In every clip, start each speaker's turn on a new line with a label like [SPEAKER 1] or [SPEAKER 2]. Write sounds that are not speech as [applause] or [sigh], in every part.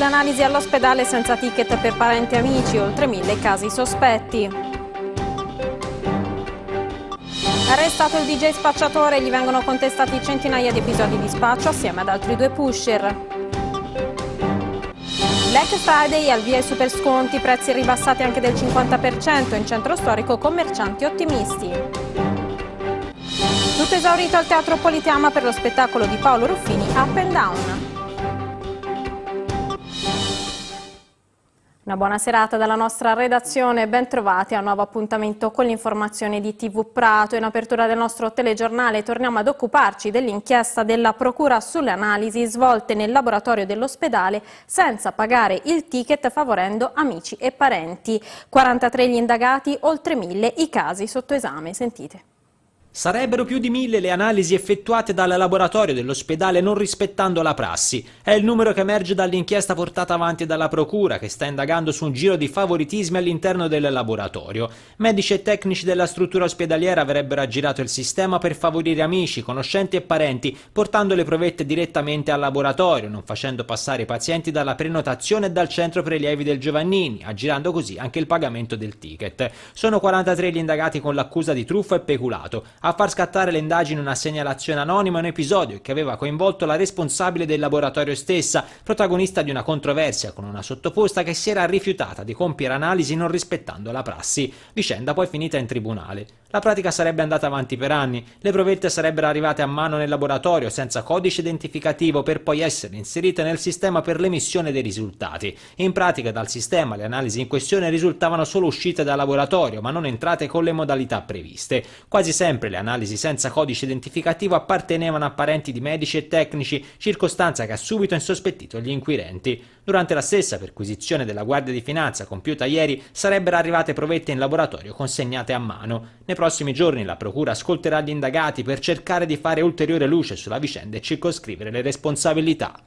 [SPEAKER 1] le analisi all'ospedale senza ticket per parenti e amici, oltre mille casi sospetti. Arrestato il DJ spacciatore, gli vengono contestati centinaia di episodi di spaccio assieme ad altri due pusher. Black Friday al via i super sconti, prezzi ribassati anche del 50%, in centro storico commercianti ottimisti. Tutto esaurito al Teatro Politeama per lo spettacolo di Paolo Ruffini Up and Down. Una buona serata dalla nostra redazione, bentrovati a un nuovo appuntamento con l'informazione di TV Prato. In apertura del nostro telegiornale torniamo ad occuparci dell'inchiesta della Procura sulle analisi svolte nel laboratorio dell'ospedale senza pagare il ticket favorendo amici e parenti. 43 gli indagati, oltre 1000 i casi sotto esame. Sentite.
[SPEAKER 2] Sarebbero più di mille le analisi effettuate dal laboratorio dell'ospedale non rispettando la prassi. È il numero che emerge dall'inchiesta portata avanti dalla Procura, che sta indagando su un giro di favoritismi all'interno del laboratorio. Medici e tecnici della struttura ospedaliera avrebbero aggirato il sistema per favorire amici, conoscenti e parenti, portando le provette direttamente al laboratorio, non facendo passare i pazienti dalla prenotazione e dal centro prelievi del Giovannini, aggirando così anche il pagamento del ticket. Sono 43 gli indagati con l'accusa di truffa e peculato a far scattare le indagini una segnalazione anonima in un episodio che aveva coinvolto la responsabile del laboratorio stessa, protagonista di una controversia con una sottoposta che si era rifiutata di compiere analisi non rispettando la prassi, vicenda poi finita in tribunale. La pratica sarebbe andata avanti per anni, le provette sarebbero arrivate a mano nel laboratorio senza codice identificativo per poi essere inserite nel sistema per l'emissione dei risultati. In pratica dal sistema le analisi in questione risultavano solo uscite dal laboratorio ma non entrate con le modalità previste. Quasi sempre le analisi senza codice identificativo appartenevano a parenti di medici e tecnici, circostanza che ha subito insospettito gli inquirenti. Durante la stessa perquisizione della Guardia di Finanza compiuta ieri sarebbero arrivate provette in laboratorio consegnate a mano. Nei prossimi giorni la Procura ascolterà gli indagati per cercare di fare ulteriore luce sulla vicenda e circoscrivere le responsabilità.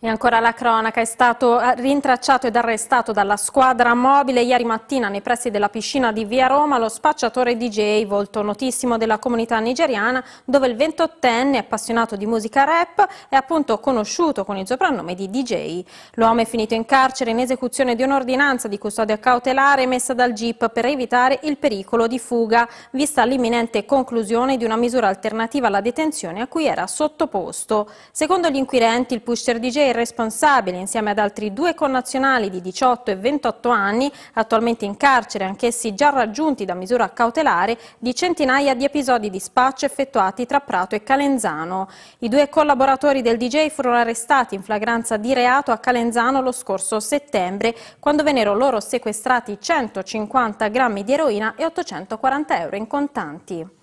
[SPEAKER 1] E ancora la cronaca, è stato eh, rintracciato ed arrestato dalla squadra mobile ieri mattina nei pressi della piscina di Via Roma lo spacciatore DJ, volto notissimo della comunità nigeriana, dove il 28enne appassionato di musica rap è appunto conosciuto con il soprannome di DJ. L'uomo è finito in carcere in esecuzione di un'ordinanza di custodia cautelare emessa dal GIP per evitare il pericolo di fuga, vista l'imminente conclusione di una misura alternativa alla detenzione a cui era sottoposto. Secondo gli inquirenti, il pusher DJ il responsabile, insieme ad altri due connazionali di 18 e 28 anni, attualmente in carcere, anch'essi già raggiunti da misura cautelare, di centinaia di episodi di spaccio effettuati tra Prato e Calenzano. I due collaboratori del DJ furono arrestati in flagranza di reato a Calenzano lo scorso settembre, quando vennero loro sequestrati 150 grammi di eroina e 840 euro in contanti.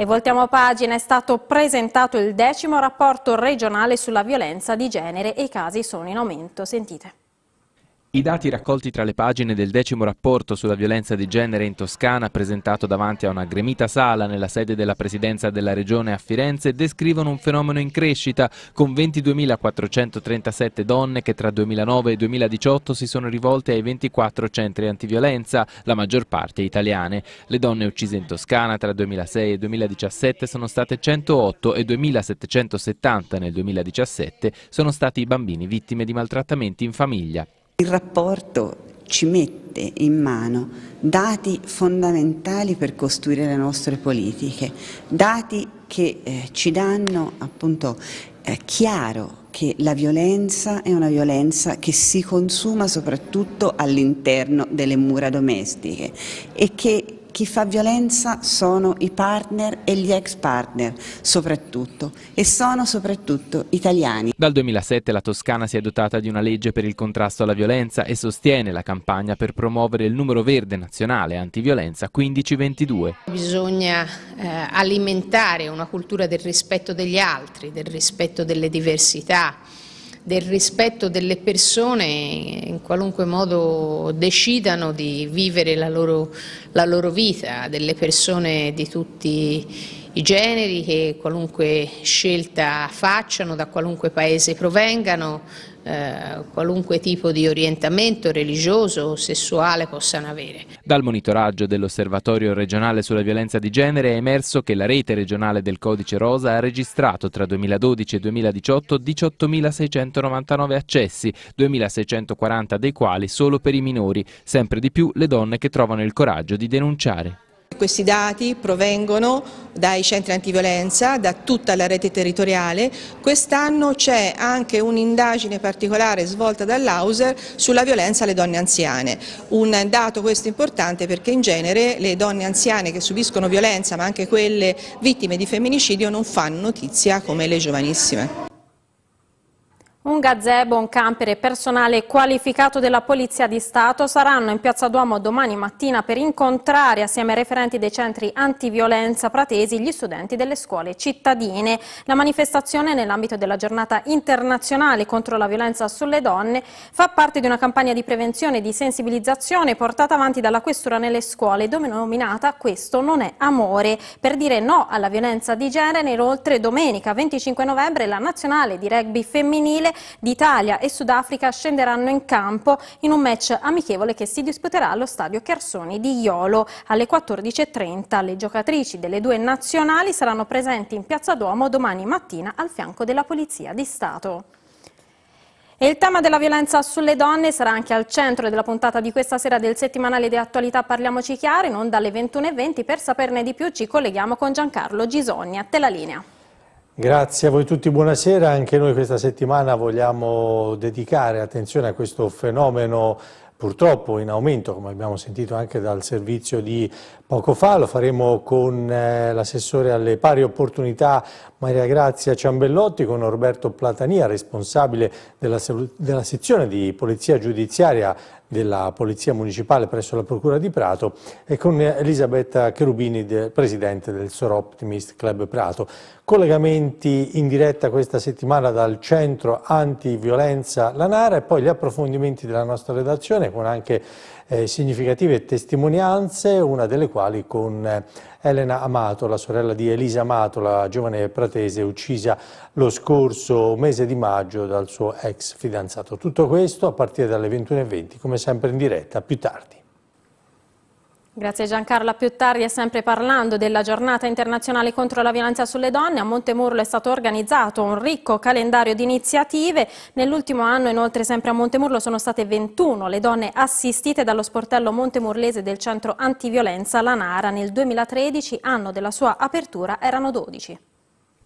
[SPEAKER 1] E voltiamo pagina, è stato presentato il decimo rapporto regionale sulla violenza di genere e i casi sono in aumento. Sentite.
[SPEAKER 3] I dati raccolti tra le pagine del decimo rapporto sulla violenza di genere in Toscana, presentato davanti a una gremita sala nella sede della Presidenza della Regione a Firenze, descrivono un fenomeno in crescita, con 22.437 donne che tra 2009 e 2018 si sono rivolte ai 24 centri antiviolenza, la maggior parte italiane. Le donne uccise in Toscana tra 2006 e 2017 sono state 108 e 2.770 nel 2017 sono stati i bambini vittime di maltrattamenti
[SPEAKER 4] in famiglia. Il rapporto ci mette in mano dati fondamentali per costruire le nostre politiche, dati che eh, ci danno appunto eh, chiaro che la violenza è una violenza che si consuma soprattutto all'interno delle mura domestiche e che chi fa violenza sono i partner e gli ex partner,
[SPEAKER 3] soprattutto,
[SPEAKER 4] e sono soprattutto
[SPEAKER 3] italiani. Dal 2007 la Toscana si è dotata di una legge per il contrasto alla violenza e sostiene la campagna per promuovere il numero verde nazionale antiviolenza 1522.
[SPEAKER 4] Bisogna eh, alimentare una cultura del rispetto degli altri, del rispetto delle diversità, del rispetto delle persone in qualunque modo decidano di vivere la loro, la loro vita, delle persone di tutti i generi che qualunque scelta facciano, da qualunque paese provengano, eh, qualunque tipo di orientamento religioso o sessuale possano avere.
[SPEAKER 3] Dal monitoraggio dell'Osservatorio regionale sulla violenza di genere è emerso che la rete regionale del Codice Rosa ha registrato tra 2012 e 2018 18.699 accessi, 2.640 dei quali solo per i minori, sempre di più le donne che trovano il coraggio di denunciare.
[SPEAKER 5] Questi dati provengono dai centri antiviolenza, da tutta la rete territoriale. Quest'anno c'è anche un'indagine particolare svolta dall'Auser sulla violenza alle donne anziane. Un dato questo importante perché in genere le donne anziane che subiscono violenza ma anche quelle vittime di femminicidio non fanno notizia come le giovanissime.
[SPEAKER 1] Un gazebo, un camper e personale qualificato della Polizia di Stato saranno in Piazza Duomo domani mattina per incontrare assieme ai referenti dei centri antiviolenza pratesi gli studenti delle scuole cittadine. La manifestazione nell'ambito della giornata internazionale contro la violenza sulle donne fa parte di una campagna di prevenzione e di sensibilizzazione portata avanti dalla Questura nelle scuole dove nominata Questo non è amore. Per dire no alla violenza di genere inoltre domenica 25 novembre la nazionale di rugby femminile femminile d'Italia e Sudafrica scenderanno in campo in un match amichevole che si disputerà allo stadio Chersoni di Iolo alle 14.30. Le giocatrici delle due nazionali saranno presenti in Piazza Duomo domani mattina al fianco della Polizia di Stato. E il tema della violenza sulle donne sarà anche al centro della puntata di questa sera del settimanale di attualità Parliamoci Chiaro, non dalle 21.20. Per saperne di più ci colleghiamo con Giancarlo Gisogni. A te la linea.
[SPEAKER 6] Grazie a voi tutti, buonasera. Anche noi questa settimana vogliamo dedicare attenzione a questo fenomeno purtroppo in aumento, come abbiamo sentito anche dal servizio di poco fa, lo faremo con eh, l'assessore alle pari opportunità Maria Grazia Ciambellotti, con Roberto Platania, responsabile della, della sezione di polizia giudiziaria della Polizia Municipale presso la Procura di Prato e con Elisabetta Cherubini, presidente del Sor Optimist Club Prato. Collegamenti in diretta questa settimana dal Centro Antiviolenza Lanara e poi gli approfondimenti della nostra redazione con anche eh, significative testimonianze, una delle quali con eh, Elena Amato, la sorella di Elisa Amato, la giovane pratese uccisa lo scorso mese di maggio dal suo ex fidanzato. Tutto questo a partire dalle 21.20, come sempre in diretta, più tardi.
[SPEAKER 1] Grazie Giancarlo. Giancarla Piuttari e sempre parlando della giornata internazionale contro la violenza sulle donne, a Montemurlo è stato organizzato un ricco calendario di iniziative, nell'ultimo anno inoltre sempre a Montemurlo sono state 21 le donne assistite dallo sportello montemurlese del centro antiviolenza La Nara, nel 2013 anno della sua apertura erano 12.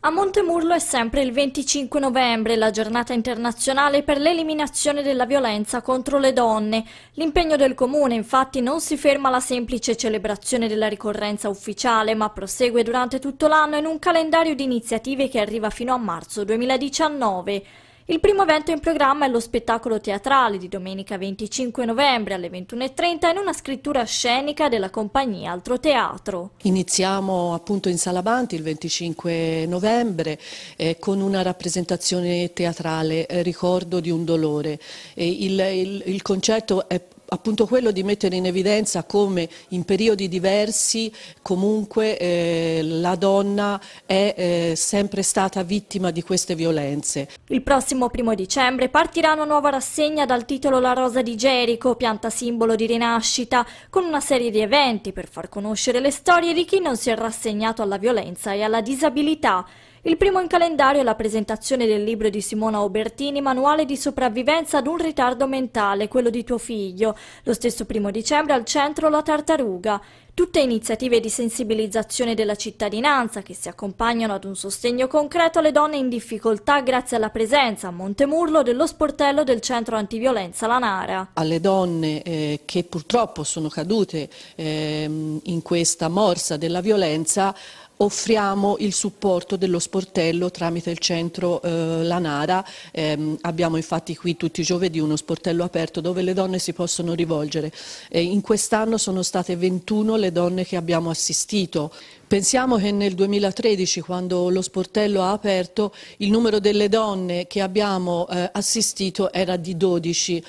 [SPEAKER 7] A Montemurlo è sempre il 25 novembre la giornata internazionale per l'eliminazione della violenza contro le donne. L'impegno del comune infatti non si ferma alla semplice celebrazione della ricorrenza ufficiale ma prosegue durante tutto l'anno in un calendario di iniziative che arriva fino a marzo 2019. Il primo evento in programma è lo spettacolo teatrale di domenica 25 novembre alle 21.30 in una scrittura scenica della compagnia Altro Teatro.
[SPEAKER 5] Iniziamo appunto in Salabanti il 25 novembre eh, con una rappresentazione teatrale, eh, ricordo di un dolore. Eh, il, il, il concetto è appunto quello di mettere in evidenza come in periodi diversi comunque eh, la donna è eh, sempre stata vittima di queste violenze.
[SPEAKER 7] Il prossimo primo dicembre partirà una nuova rassegna dal titolo La Rosa di Gerico, pianta simbolo di rinascita, con una serie di eventi per far conoscere le storie di chi non si è rassegnato alla violenza e alla disabilità. Il primo in calendario è la presentazione del libro di Simona Obertini, Manuale di sopravvivenza ad un ritardo mentale, quello di tuo figlio. Lo stesso primo dicembre al centro La Tartaruga. Tutte iniziative di sensibilizzazione della cittadinanza che si accompagnano ad un sostegno concreto alle donne in difficoltà grazie alla presenza a Montemurlo dello sportello del centro antiviolenza Lanara.
[SPEAKER 5] Alle donne eh, che purtroppo sono cadute eh, in questa morsa della violenza offriamo il supporto dello sportello tramite il centro eh, Lanara, eh, abbiamo infatti qui tutti i giovedì uno sportello aperto dove le donne si possono rivolgere. Eh, in quest'anno sono state 21 le donne che abbiamo assistito. Pensiamo che nel 2013, quando lo sportello ha aperto, il numero delle donne che abbiamo eh, assistito era di 12.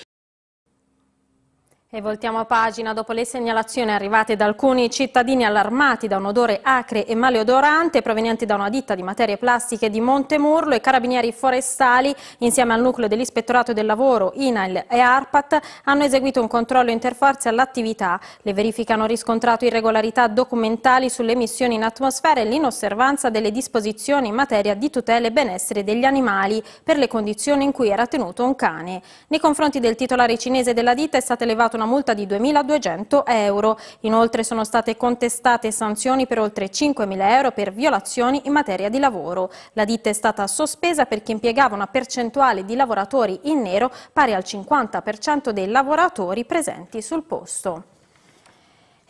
[SPEAKER 1] E voltiamo pagina dopo le segnalazioni arrivate da alcuni cittadini allarmati da un odore acre e maleodorante proveniente da una ditta di materie plastiche di Montemurlo I carabinieri forestali insieme al nucleo dell'ispettorato del lavoro INAIL e ARPAT hanno eseguito un controllo interforze all'attività. Le verifiche hanno riscontrato irregolarità documentali sulle emissioni in atmosfera e l'inosservanza delle disposizioni in materia di tutela e benessere degli animali per le condizioni in cui era tenuto un cane. Nei confronti del titolare cinese della ditta è stata elevata una una multa di 2.200 euro. Inoltre sono state contestate sanzioni per oltre 5.000 euro per violazioni in materia di lavoro. La ditta è stata sospesa perché impiegava una percentuale di lavoratori in nero pari al 50% dei lavoratori presenti sul posto.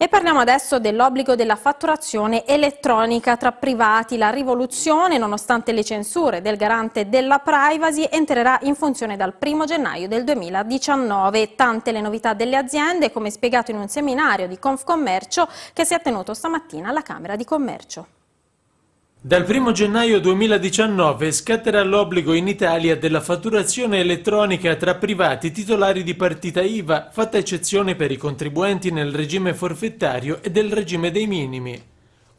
[SPEAKER 1] E parliamo adesso dell'obbligo della fatturazione elettronica tra privati. La rivoluzione, nonostante le censure del garante della privacy, entrerà in funzione dal 1 gennaio del 2019. Tante le novità delle aziende, come spiegato in un seminario di Confcommercio che si è tenuto stamattina alla Camera di Commercio.
[SPEAKER 8] Dal 1 gennaio 2019 scatterà l'obbligo in Italia della fatturazione elettronica tra privati titolari di partita IVA, fatta eccezione per i contribuenti nel regime forfettario e del regime dei minimi.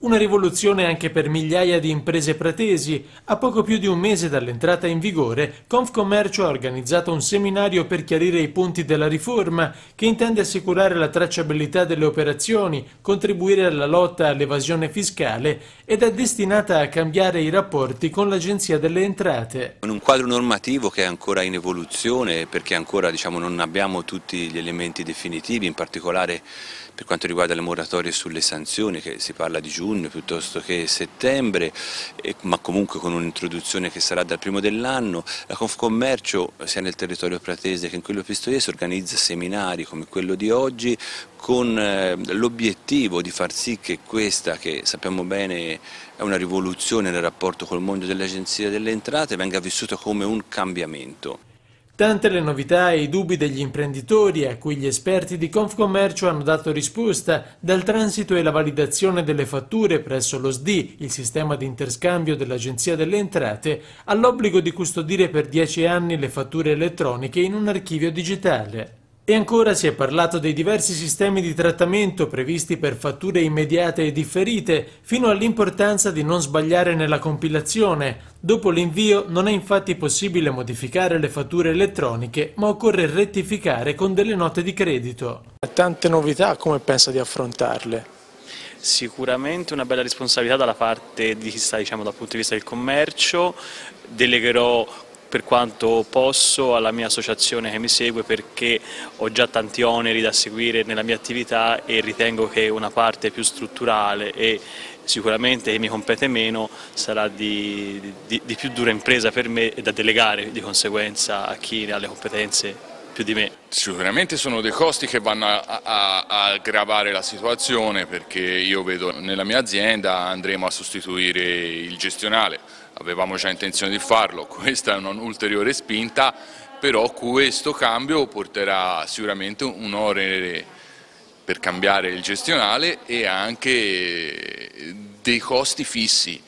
[SPEAKER 8] Una rivoluzione anche per migliaia di imprese pratesi. A poco più di un mese dall'entrata in vigore, Confcommercio ha organizzato un seminario per chiarire i punti della riforma, che intende assicurare la tracciabilità delle operazioni, contribuire alla lotta all'evasione fiscale ed è destinata a cambiare i rapporti con l'Agenzia delle Entrate.
[SPEAKER 9] In un quadro normativo che è ancora in evoluzione, perché ancora diciamo, non abbiamo tutti gli elementi definitivi, in particolare per quanto riguarda le moratorie sulle sanzioni, che si parla di giugno piuttosto che settembre, ma comunque con un'introduzione che sarà dal primo dell'anno, la Confcommercio sia nel territorio pratese che in quello pistoiese organizza seminari come quello di oggi con eh, l'obiettivo di far sì che questa, che sappiamo bene è una rivoluzione nel rapporto col mondo dell'Agenzia delle Entrate, venga vissuta come un cambiamento.
[SPEAKER 8] Tante le novità e i dubbi degli imprenditori a cui gli esperti di Confcommercio hanno dato risposta dal transito e la validazione delle fatture presso lo SDI, il sistema di interscambio dell'Agenzia delle Entrate, all'obbligo di custodire per 10 anni le fatture elettroniche in un archivio digitale. E ancora si è parlato dei diversi sistemi di trattamento previsti per fatture immediate e differite, fino all'importanza di non sbagliare nella compilazione. Dopo l'invio non è infatti possibile modificare le fatture elettroniche, ma occorre rettificare con delle note di credito. Tante novità, come pensa di affrontarle? Sicuramente una bella responsabilità dalla parte di chi sta diciamo, dal punto di vista del commercio, delegherò per quanto posso alla mia associazione che mi segue perché ho già tanti oneri da seguire nella mia attività e ritengo che una parte più strutturale e sicuramente che mi compete meno sarà di,
[SPEAKER 9] di, di più dura impresa per me e da delegare di conseguenza a chi ne ha le competenze più di me. Sicuramente sono dei costi che vanno a, aggravare la situazione perché io vedo nella mia azienda andremo a sostituire il gestionale avevamo già intenzione di farlo, [laughs] questa è un'ulteriore spinta, però questo cambio porterà sicuramente un'ora per cambiare il gestionale e anche dei costi fissi.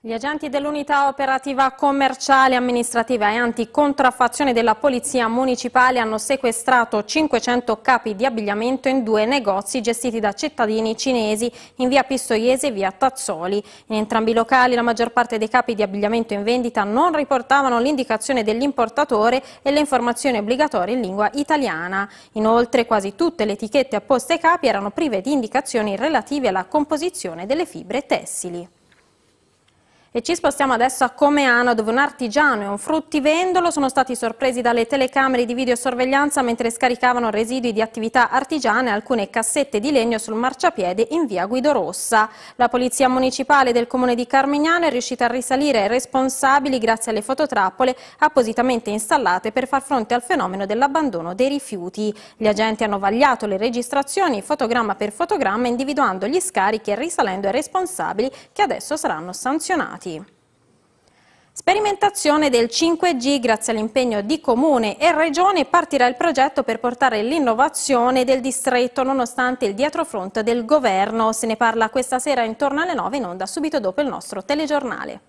[SPEAKER 1] Gli agenti dell'unità operativa commerciale, amministrativa e anticontraffazione della Polizia Municipale hanno sequestrato 500 capi di abbigliamento in due negozi gestiti da cittadini cinesi in via Pistoiese e via Tazzoli. In entrambi i locali la maggior parte dei capi di abbigliamento in vendita non riportavano l'indicazione dell'importatore e le informazioni obbligatorie in lingua italiana. Inoltre quasi tutte le etichette apposte ai capi erano prive di indicazioni relative alla composizione delle fibre tessili. E ci spostiamo adesso a Comeano, dove un artigiano e un fruttivendolo sono stati sorpresi dalle telecamere di videosorveglianza mentre scaricavano residui di attività artigiane e alcune cassette di legno sul marciapiede in via Guido Rossa. La polizia municipale del comune di Carmignano è riuscita a risalire ai responsabili grazie alle fototrappole appositamente installate per far fronte al fenomeno dell'abbandono dei rifiuti. Gli agenti hanno vagliato le registrazioni fotogramma per fotogramma individuando gli scarichi e risalendo ai responsabili che adesso saranno sanzionati dati. Sperimentazione del 5G, grazie all'impegno di Comune e Regione, partirà il progetto per portare l'innovazione del distretto nonostante il dietrofront del governo. Se ne parla questa sera intorno alle 9 in onda subito dopo il nostro telegiornale.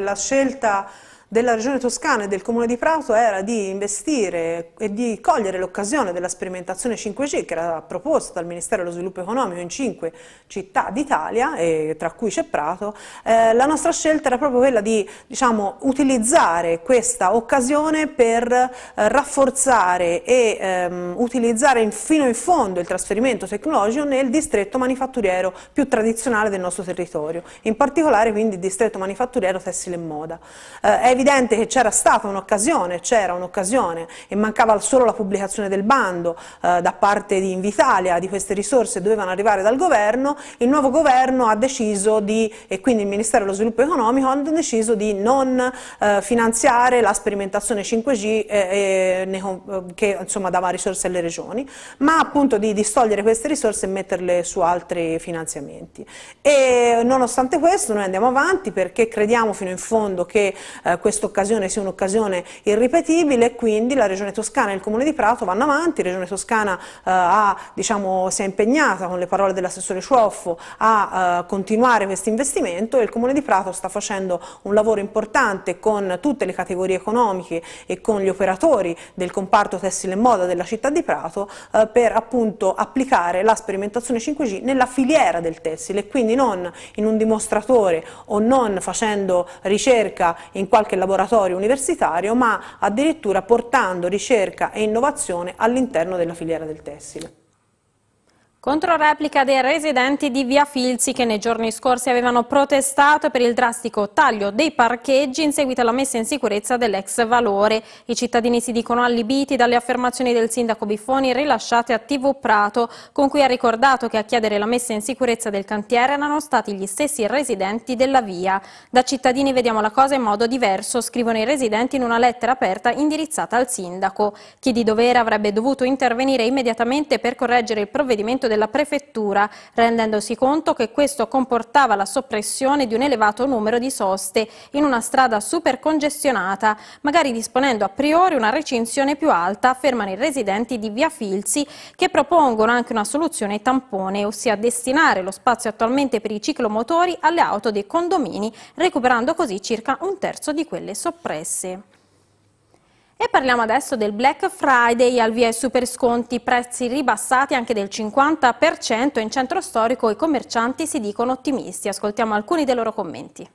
[SPEAKER 10] La scelta della Regione Toscana e del Comune di Prato era di investire e di cogliere l'occasione della sperimentazione 5G che era proposta dal Ministero dello Sviluppo Economico in cinque città d'Italia, tra cui c'è Prato, eh, la nostra scelta era proprio quella di diciamo, utilizzare questa occasione per eh, rafforzare e ehm, utilizzare in, fino in fondo il trasferimento tecnologico nel distretto manifatturiero più tradizionale del nostro territorio, in particolare quindi il distretto manifatturiero tessile e moda. Eh, evidente che c'era stata un'occasione, c'era un'occasione e mancava solo la pubblicazione del bando eh, da parte di Invitalia, di queste risorse dovevano arrivare dal governo, il nuovo governo ha deciso di, e quindi il Ministero dello Sviluppo Economico hanno deciso di non eh, finanziare la sperimentazione 5G eh, ne, eh, che insomma, dava risorse alle regioni, ma appunto di distogliere queste risorse e metterle su altri finanziamenti. E nonostante questo noi andiamo avanti perché crediamo fino in fondo che eh, questa occasione sia un'occasione irripetibile, quindi la Regione Toscana e il Comune di Prato vanno avanti, la Regione Toscana eh, ha, diciamo, si è impegnata con le parole dell'assessore Scioffo a eh, continuare questo investimento e il Comune di Prato sta facendo un lavoro importante con tutte le categorie economiche e con gli operatori del comparto tessile e moda della città di Prato eh, per appunto applicare la sperimentazione 5G nella filiera del tessile, quindi non in un dimostratore o non facendo ricerca in qualche qualche laboratorio universitario, ma addirittura portando ricerca e innovazione all'interno della filiera del tessile.
[SPEAKER 1] Controreplica dei residenti di Via Filzi che nei giorni scorsi avevano protestato per il drastico taglio dei parcheggi in seguito alla messa in sicurezza dell'ex valore. I cittadini si dicono allibiti dalle affermazioni del sindaco Biffoni rilasciate a TV Prato, con cui ha ricordato che a chiedere la messa in sicurezza del cantiere erano stati gli stessi residenti della via. Da cittadini vediamo la cosa in modo diverso, scrivono i residenti in una lettera aperta indirizzata al sindaco. Chi di dovere avrebbe dovuto intervenire immediatamente per correggere il provvedimento del della prefettura, rendendosi conto che questo comportava la soppressione di un elevato numero di soste in una strada super congestionata, magari disponendo a priori una recinzione più alta, affermano i residenti di Via Filzi, che propongono anche una soluzione tampone, ossia destinare lo spazio attualmente per i ciclomotori alle auto dei condomini, recuperando così circa un terzo di quelle soppresse. E parliamo adesso del Black Friday, al via i super sconti, prezzi ribassati anche del 50% in centro storico i commercianti si dicono ottimisti. Ascoltiamo alcuni dei loro commenti.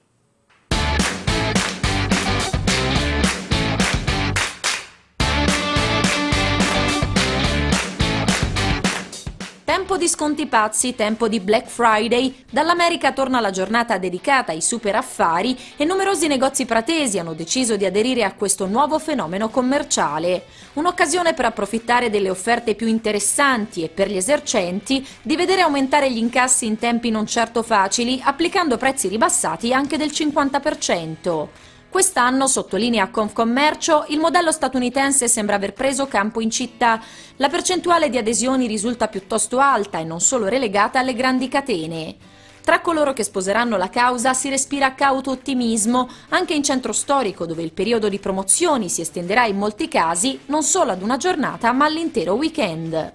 [SPEAKER 11] Tempo di sconti pazzi, tempo di Black Friday, dall'America torna la giornata dedicata ai super affari e numerosi negozi pratesi hanno deciso di aderire a questo nuovo fenomeno commerciale. Un'occasione per approfittare delle offerte più interessanti e per gli esercenti di vedere aumentare gli incassi in tempi non certo facili applicando prezzi ribassati anche del 50%. Quest'anno, sottolinea Confcommercio, il modello statunitense sembra aver preso campo in città. La percentuale di adesioni risulta piuttosto alta e non solo relegata alle grandi catene. Tra coloro che sposeranno la causa si respira cauto ottimismo, anche in centro storico dove il periodo di promozioni si estenderà in molti casi non solo ad una giornata ma all'intero weekend.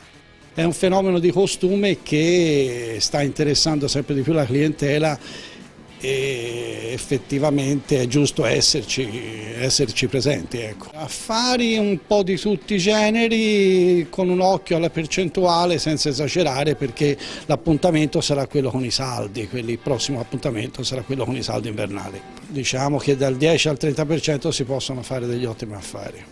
[SPEAKER 6] È un fenomeno di costume che sta interessando sempre di più la clientela e effettivamente è giusto esserci, esserci presenti. Ecco. Affari un po' di tutti i generi con un occhio alla percentuale senza esagerare perché l'appuntamento sarà quello con i saldi, il prossimo appuntamento sarà quello con i saldi invernali. Diciamo che dal 10 al 30% si possono fare degli ottimi affari.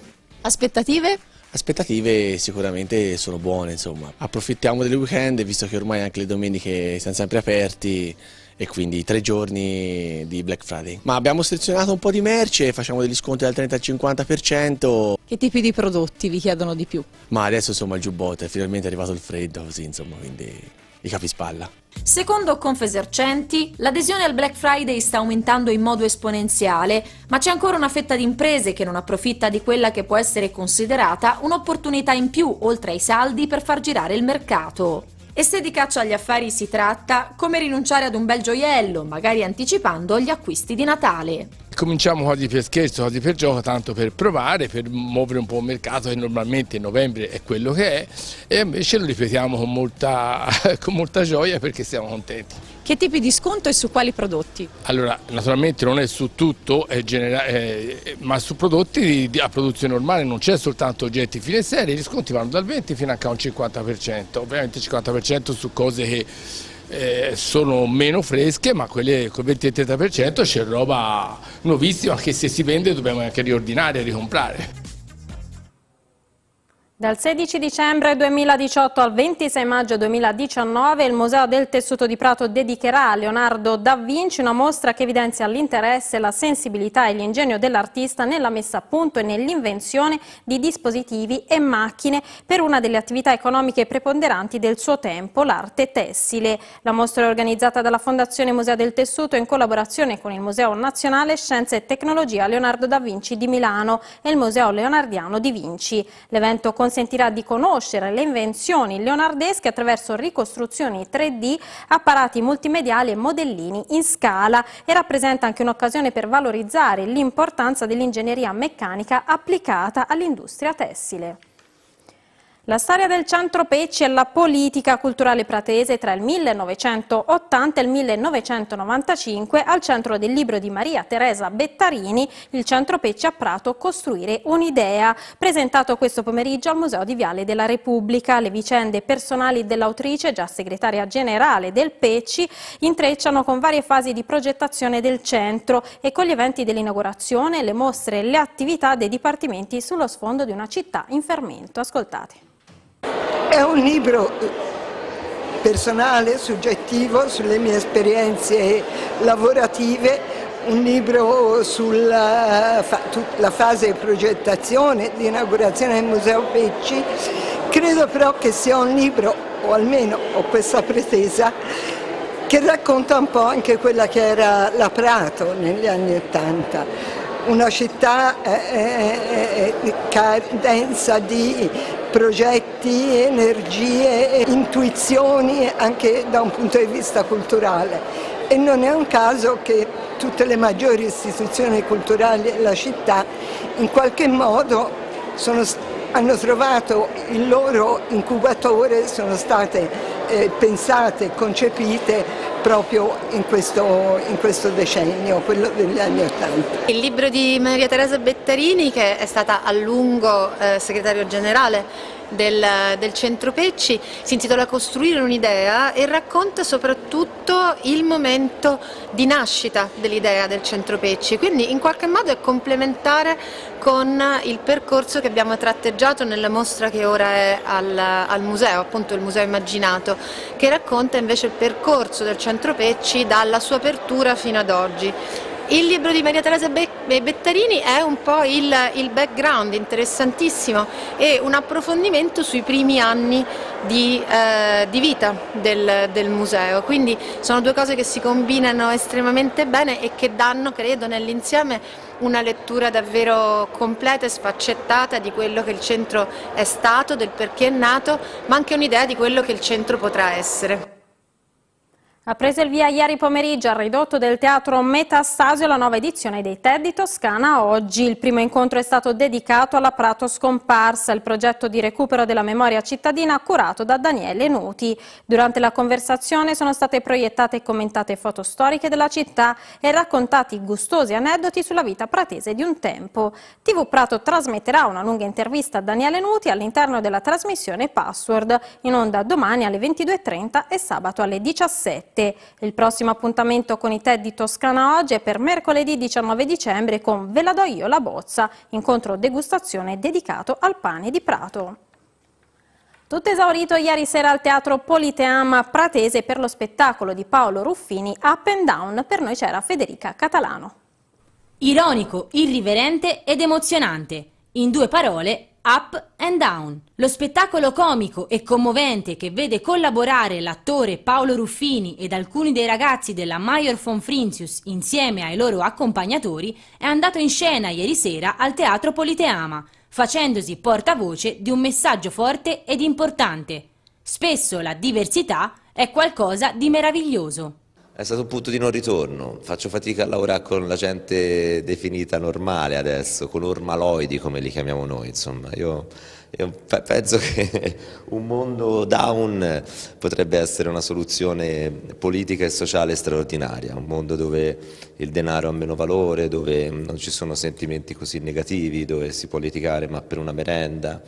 [SPEAKER 11] Aspettative?
[SPEAKER 8] Aspettative sicuramente sono buone, insomma. Approfittiamo del weekend, visto che ormai anche le domeniche siamo sempre aperti, e quindi tre giorni di Black Friday. Ma abbiamo selezionato un po' di merce, facciamo degli sconti dal 30 al 50%.
[SPEAKER 11] Che tipi di prodotti vi
[SPEAKER 8] chiedono di più? Ma adesso insomma il giubbotto, è finalmente arrivato il freddo, così insomma, quindi i
[SPEAKER 4] capispalla.
[SPEAKER 11] Secondo Confesercenti, l'adesione al Black Friday sta aumentando in modo esponenziale, ma c'è ancora una fetta di imprese che non approfitta di quella che può essere considerata un'opportunità in più, oltre ai saldi, per far girare il mercato. E se di caccia agli affari si tratta, come rinunciare ad un bel gioiello, magari anticipando gli acquisti di Natale?
[SPEAKER 8] Cominciamo quasi per scherzo, quasi per gioco, tanto per provare, per muovere un po' il mercato che normalmente in novembre è quello che è e invece lo ripetiamo con molta, [laughs] con molta gioia perché siamo contenti.
[SPEAKER 11] Che tipi di sconto e su quali prodotti?
[SPEAKER 8] Allora, naturalmente non è su tutto, è eh, ma su prodotti di, di, a produzione normale non c'è soltanto oggetti fine serie, gli sconti vanno dal 20 fino anche a un 50%, ovviamente 50% su cose che eh, sono meno fresche, ma quelle con il 20-30% c'è roba nuovissima che se si vende dobbiamo anche riordinare e ricomprare.
[SPEAKER 1] Dal 16 dicembre 2018 al 26 maggio 2019 il Museo del Tessuto di Prato dedicherà a Leonardo da Vinci una mostra che evidenzia l'interesse, la sensibilità e l'ingegno dell'artista nella messa a punto e nell'invenzione di dispositivi e macchine per una delle attività economiche preponderanti del suo tempo, l'arte tessile. La mostra è organizzata dalla Fondazione Museo del Tessuto in collaborazione con il Museo Nazionale Scienze e Tecnologia Leonardo da Vinci di Milano e il Museo Leonardiano di Vinci. L'evento consentirà di conoscere le invenzioni leonardesche attraverso ricostruzioni 3D, apparati multimediali e modellini in scala e rappresenta anche un'occasione per valorizzare l'importanza dell'ingegneria meccanica applicata all'industria tessile. La storia del centro Pecci e la politica culturale pratese tra il 1980 e il 1995 al centro del libro di Maria Teresa Bettarini, il centro Pecci a Prato Costruire un'idea, presentato questo pomeriggio al Museo di Viale della Repubblica. Le vicende personali dell'autrice, già segretaria generale del Pecci, intrecciano con varie fasi di progettazione del centro e con gli eventi dell'inaugurazione, le mostre e le attività dei dipartimenti sullo sfondo di una città in fermento. Ascoltate.
[SPEAKER 8] È un libro personale, soggettivo, sulle mie esperienze lavorative, un libro sulla fa fase di progettazione, di inaugurazione del Museo Pecci, credo però che sia un libro, o almeno ho questa pretesa, che racconta un po' anche quella che era la Prato negli anni Ottanta, una città eh, eh, densa eh, eh, di progetti, energie, intuizioni anche da un punto di vista culturale. E non è un caso che tutte le maggiori istituzioni culturali della città in qualche modo sono, hanno trovato il loro incubatore, sono state eh, pensate e concepite proprio in questo, in questo, decennio, quello degli anni
[SPEAKER 6] Ottanta.
[SPEAKER 10] Il libro di Maria Teresa Bettarini che è stata a lungo eh, segretario generale del, del Centro Pecci, si intitola Costruire un'idea e racconta soprattutto il momento di nascita dell'idea del Centro Pecci, quindi in qualche modo è complementare con il percorso che abbiamo tratteggiato nella mostra che ora è al, al museo, appunto il Museo Immaginato, che racconta invece il percorso del Centro Pecci dalla sua apertura fino ad oggi. Il libro di Maria Teresa Bettarini è un po' il, il background interessantissimo e un approfondimento sui primi anni di, eh, di vita del, del, museo, quindi sono due cose che si combinano estremamente bene e che danno, credo, nell'insieme una lettura davvero completa e sfaccettata di quello che il centro è stato, del perché è nato, ma anche un'idea di quello che il centro potrà essere.
[SPEAKER 1] Ha preso il via ieri pomeriggio al ridotto del teatro Metastasio la nuova edizione dei TED di Toscana oggi. Il primo incontro è stato dedicato alla Prato Scomparsa, il progetto di recupero della memoria cittadina curato da Daniele Nuti. Durante la conversazione sono state proiettate e commentate foto storiche della città e raccontati gustosi aneddoti sulla vita pratese di un tempo. TV Prato trasmetterà una lunga intervista a Daniele Nuti all'interno della trasmissione Password, in onda domani alle 22.30 e sabato alle 17.00. 7. Il prossimo appuntamento con i TED di Toscana oggi è per mercoledì 19 dicembre con Ve la do io la bozza, incontro degustazione dedicato al pane di Prato. Tutto esaurito ieri sera al Teatro Politeama Pratese per lo spettacolo di Paolo Ruffini Up and Down, per noi c'era Federica Catalano.
[SPEAKER 4] Ironico, irriverente ed emozionante. In due parole, Up and Down, lo spettacolo comico e commovente che vede collaborare l'attore Paolo Ruffini ed alcuni dei ragazzi della Major von Frinzius insieme ai loro accompagnatori è andato in scena ieri sera al Teatro Politeama, facendosi portavoce di un messaggio forte ed importante. Spesso la diversità è qualcosa di meraviglioso.
[SPEAKER 2] È stato un punto di non ritorno, faccio fatica a lavorare con la gente definita normale adesso, con ormaloidi come li chiamiamo noi, insomma, io, io penso che [laughs] un mondo down potrebbe essere una soluzione politica e sociale straordinaria, un mondo dove il denaro ha meno valore, dove non ci sono sentimenti così negativi, dove si può litigare ma per una merenda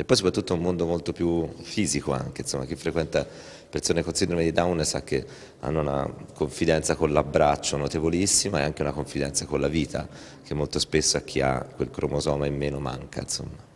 [SPEAKER 2] e poi soprattutto un mondo molto più fisico anche, insomma, chi frequenta persone con sindrome di Down sa che hanno una confidenza con l'abbraccio notevolissima e anche una confidenza con la vita che molto spesso a chi ha quel cromosoma in meno manca. Insomma.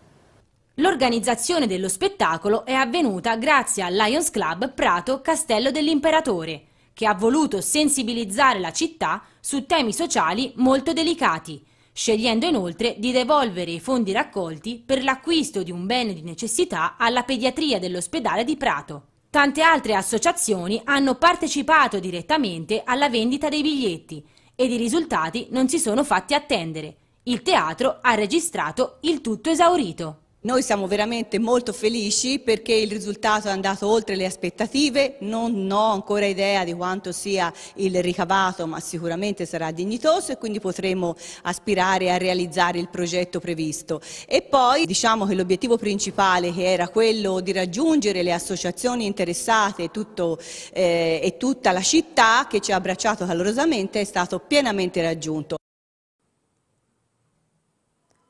[SPEAKER 4] L'organizzazione dello spettacolo è avvenuta grazie al Lions Club Prato Castello dell'Imperatore, che ha voluto sensibilizzare la città su temi sociali molto delicati, scegliendo inoltre di devolvere i fondi raccolti per l'acquisto di un bene di necessità alla pediatria dell'ospedale di Prato. Tante altre associazioni hanno partecipato direttamente alla vendita dei biglietti ed i risultati non si sono fatti attendere. Il teatro ha registrato il tutto esaurito. Noi siamo veramente molto felici perché il risultato è andato oltre le aspettative, non ho ancora idea di quanto sia il ricavato, ma sicuramente sarà dignitoso e quindi potremo aspirare a realizzare il progetto previsto. E poi diciamo che l'obiettivo principale che era quello di raggiungere le associazioni interessate tutto, eh, e tutta la città che ci ha abbracciato calorosamente è stato pienamente raggiunto.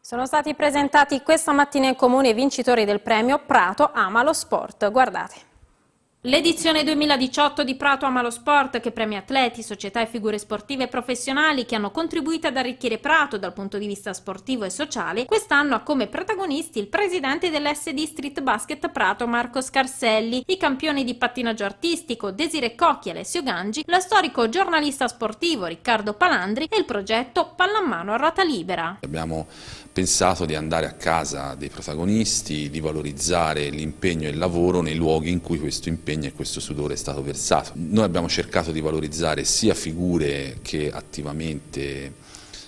[SPEAKER 1] Sono stati presentati questa mattina in comune i vincitori del premio Prato Ama lo Sport. Guardate. L'edizione 2018 di Prato Ama lo Sport, che premia atleti, società e figure sportive professionali che hanno contribuito ad arricchire Prato dal punto di vista sportivo e sociale, quest'anno ha come protagonisti il presidente dell'SD Street Basket Prato Marco Scarselli, i campioni di pattinaggio artistico Desire Cocchi e Alessio Gangi, lo storico giornalista sportivo Riccardo Palandri e il progetto Pallamano a rata libera.
[SPEAKER 9] Abbiamo pensato di andare a casa dei protagonisti, di valorizzare l'impegno e il lavoro nei luoghi in cui questo impegno e questo sudore è stato versato. Noi abbiamo cercato di valorizzare sia figure che attivamente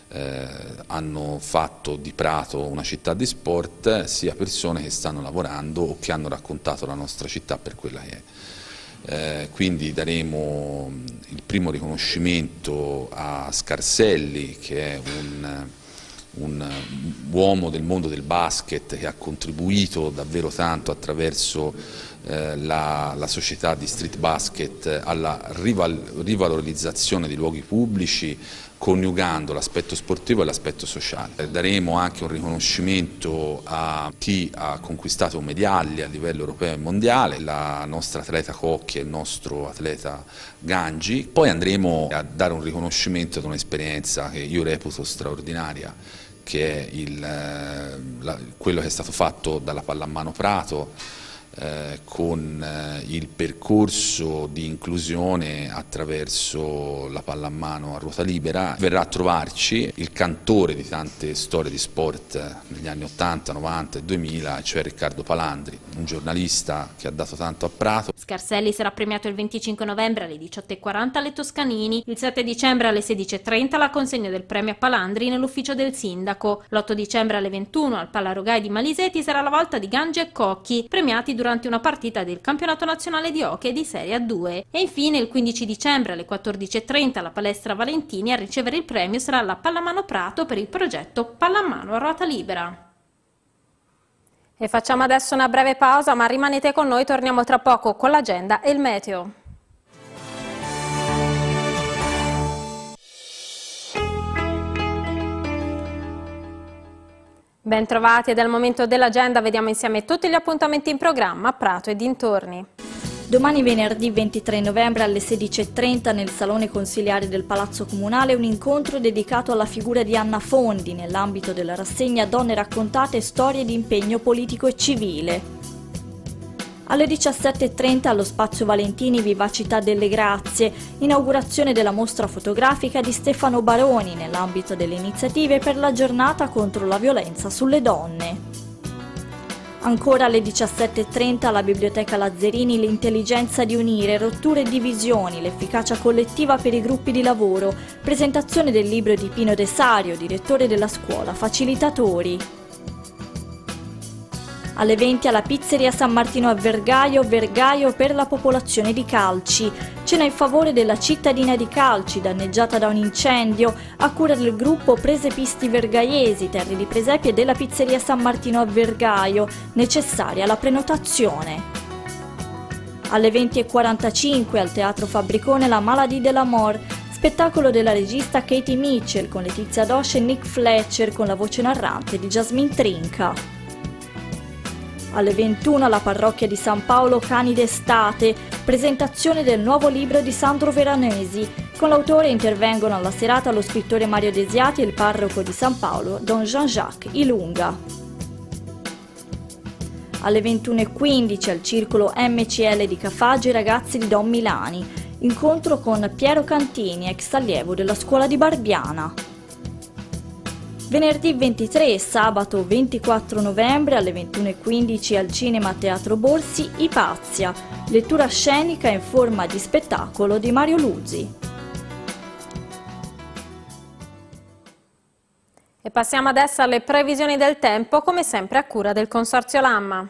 [SPEAKER 9] eh, hanno fatto di Prato una città di sport, sia persone che stanno lavorando o che hanno raccontato la nostra città per quella che è. Eh, quindi daremo mm, il primo riconoscimento a Scarselli che è un un uomo del mondo del basket che ha contribuito davvero tanto attraverso eh, la, la, società di street basket alla rival, rivalorizzazione dei luoghi pubblici coniugando l'aspetto sportivo e l'aspetto sociale. Daremo anche un riconoscimento a chi ha conquistato medaglie a livello europeo e mondiale, la nostra atleta Cocchi e il nostro atleta Gangi. Poi andremo a dare un riconoscimento ad un'esperienza che io reputo straordinaria che è il, la, quello che è stato fatto dalla Pallamano Prato, eh, con eh, il percorso di inclusione attraverso la pallamano a ruota libera. Verrà a trovarci il cantore di tante storie di sport eh, negli anni 80, 90 e 2000, cioè Riccardo Palandri, un giornalista che ha dato tanto a Prato.
[SPEAKER 1] Scarselli sarà premiato il 25 novembre alle 18.40 alle Toscanini, il 7 dicembre alle 16.30 la consegna del premio a Palandri nell'ufficio del sindaco, l'8 dicembre alle 21 al Palarogai di Maliseti sarà la volta di Gangi e Cocchi, premiati durante durante una partita del campionato nazionale di hockey di Serie A2. E infine il 15 dicembre alle 14.30 alla palestra Valentini a ricevere il premio sarà la Pallamano Prato per il progetto Pallamano a ruota libera. E facciamo adesso una breve pausa, ma rimanete con noi, torniamo tra poco con l'agenda e il meteo. Bentrovati ed è il momento dell'agenda, vediamo insieme tutti gli appuntamenti in programma a Prato e dintorni. Domani venerdì 23 novembre
[SPEAKER 7] alle 16.30 nel Salone Consiliare del Palazzo Comunale un incontro dedicato alla figura di Anna Fondi nell'ambito della rassegna Donne raccontate, storie di impegno politico e civile. Alle 17.30 allo Spazio Valentini Vivacità delle Grazie, inaugurazione della mostra fotografica di Stefano Baroni nell'ambito delle iniziative per la giornata contro la violenza sulle donne. Ancora alle 17.30 alla Biblioteca Lazzerini l'intelligenza di unire, rotture e divisioni, l'efficacia collettiva per i gruppi di lavoro, presentazione del libro di Pino De Sario, direttore della scuola, facilitatori. Alle 20 alla pizzeria San Martino a Vergaio, Vergaio per la popolazione di Calci. Cena in favore della cittadina di Calci, danneggiata da un incendio, a cura del gruppo Presepisti Vergaiesi, Terri di Presepi e della pizzeria San Martino a Vergaio, necessaria la prenotazione. Alle 20.45 al Teatro Fabricone La Maladie de l'Amor, spettacolo della regista Katie Mitchell con Letizia Dosh e Nick Fletcher con la voce narrante di Jasmine Trinca. Alle 21 alla parrocchia di San Paolo Cani d'estate, presentazione del nuovo libro di Sandro Veranesi. Con l'autore intervengono alla serata lo scrittore Mario Desiati e il parroco di San Paolo, Don Jean-Jacques Ilunga alle 21.15 al circolo MCL di Cafage ragazzi di Don Milani, incontro con Piero Cantini, ex allievo della scuola di Barbiana. Venerdì 23 e sabato 24 novembre alle 21.15 al Cinema Teatro Borsi Ipazia, lettura scenica in forma di spettacolo di Mario Luzzi.
[SPEAKER 1] E passiamo adesso alle previsioni del tempo, come sempre a cura del Consorzio Lamma.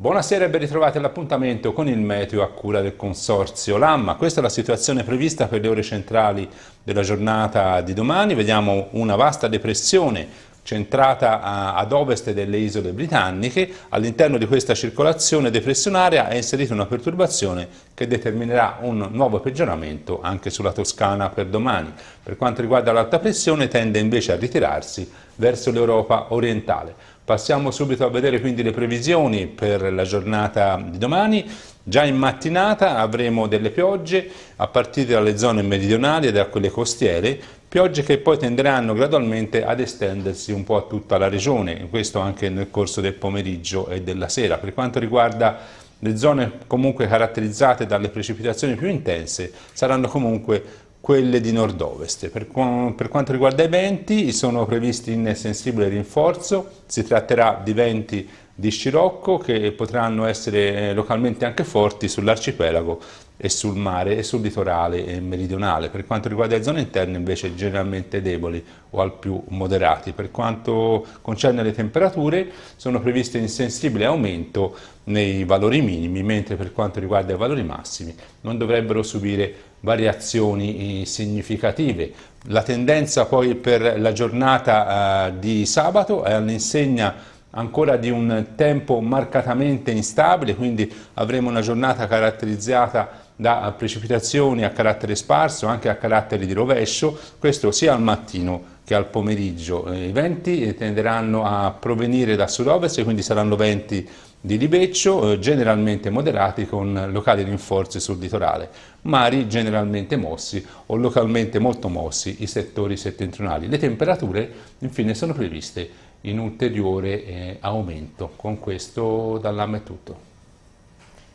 [SPEAKER 12] Buonasera e ben ritrovati all'appuntamento con il meteo a cura del Consorzio Lamma. Questa è la situazione prevista per le ore centrali della giornata di domani. Vediamo una vasta depressione centrata a, ad ovest delle isole britanniche. All'interno di questa circolazione depressionaria è inserita una perturbazione che determinerà un nuovo peggioramento anche sulla Toscana per domani. Per quanto riguarda l'alta pressione tende invece a ritirarsi verso l'Europa orientale. Passiamo subito a vedere quindi le previsioni per la giornata di domani. Già in mattinata avremo delle piogge a partire dalle zone meridionali e da quelle costiere, piogge che poi tenderanno gradualmente ad estendersi un po' a tutta la regione, questo anche nel corso del pomeriggio e della sera. Per quanto riguarda le zone comunque caratterizzate dalle precipitazioni più intense, saranno comunque quelle di nord-ovest. Per, per, quanto riguarda i venti, sono previsti in sensibile rinforzo, si tratterà di venti di scirocco che potranno essere eh, localmente anche forti sull'arcipelago e sul mare e sul litorale e meridionale. Per quanto riguarda le zone interne invece generalmente deboli o al più moderati. Per quanto concerne le temperature sono previste in sensibile aumento nei valori minimi, mentre per quanto riguarda i valori massimi non dovrebbero subire variazioni eh, significative. La tendenza poi per la giornata eh, di sabato è all'insegna ancora di un tempo marcatamente instabile, quindi avremo una giornata caratterizzata da precipitazioni a carattere sparso, anche a carattere di rovescio, questo sia al mattino che al pomeriggio. Eh, I venti eh, tenderanno a provenire da sud-ovest quindi saranno venti di libeccio, eh, generalmente moderati con locali rinforzi sul litorale, mari generalmente mossi o localmente molto mossi i settori settentrionali. Le temperature infine sono previste in ulteriore eh, aumento. Con questo dall'AM è tutto.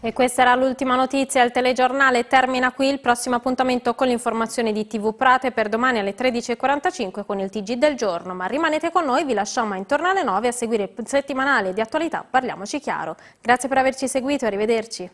[SPEAKER 1] E questa era l'ultima notizia, il telegiornale termina qui, il prossimo appuntamento con l'informazione di TV Prate per domani alle 13.45 con il TG del giorno, ma rimanete con noi, vi lasciamo intorno alle 9 a seguire il settimanale di attualità Parliamoci Chiaro. Grazie per averci seguito, arrivederci.